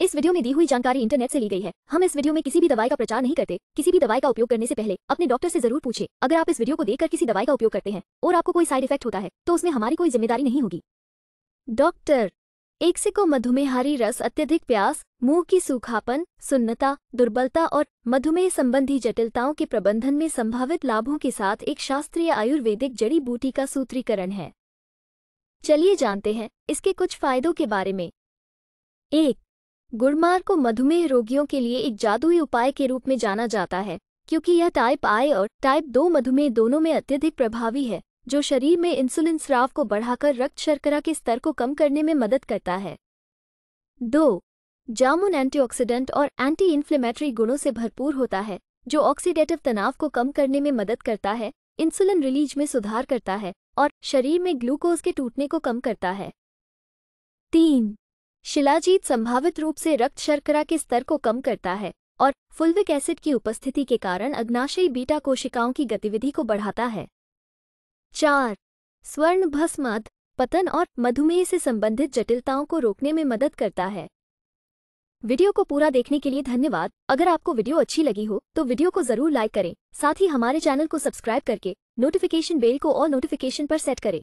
इस वीडियो में दी हुई जानकारी इंटरनेट से ली गई है हम इस वीडियो में किसी भी दवाई का प्रचार नहीं करते किसी भी दवाई का उपयोग करने से पहले अपने डॉक्टर से जरूर पूछे अगर आप इस वीडियो को देखकर किसी दवाई का उपयोग करते हैं और आपको कोई साइड इफेक्ट होता है तो उसमें हमारी कोई जिम्मेदारी नहीं होगी डॉक्टर एक से को मधुमेहारी रस अत्यधिक प्यास मुंह की सूखापन सुन्नता दुर्बलता और मधुमेह संबंधी जटिलताओं के प्रबंधन में संभावित लाभों के साथ एक शास्त्रीय आयुर्वेदिक जड़ी बूटी का सूत्रीकरण है चलिए जानते हैं इसके कुछ फायदों के बारे में एक गुड़मार को मधुमेह रोगियों के लिए एक जादुई उपाय के रूप में जाना जाता है क्योंकि यह टाइप आई और टाइप दो मधुमेह दोनों में अत्यधिक प्रभावी है जो शरीर में इंसुलिन स्राव को बढ़ाकर रक्त शर्करा के स्तर को कम करने में मदद करता है दो जामुन एंटीऑक्सीडेंट और एंटी इन्फ्लेमेटरी गुणों से भरपूर होता है जो ऑक्सीडेटिव तनाव को कम करने में मदद करता है इंसुलिन रिलीज में सुधार करता है और शरीर में ग्लूकोज के टूटने को कम करता है तीन शिलाजीत संभावित रूप से रक्त शर्करा के स्तर को कम करता है और फुल्विक एसिड की उपस्थिति के कारण अग्नाशयी बीटा कोशिकाओं की गतिविधि को बढ़ाता है चार स्वर्ण भस्माद पतन और मधुमेह से संबंधित जटिलताओं को रोकने में मदद करता है वीडियो को पूरा देखने के लिए धन्यवाद अगर आपको वीडियो अच्छी लगी हो तो वीडियो को जरूर लाइक करें साथ ही हमारे चैनल को सब्सक्राइब करके नोटिफिकेशन बेल को और नोटिफिकेशन पर सेट करें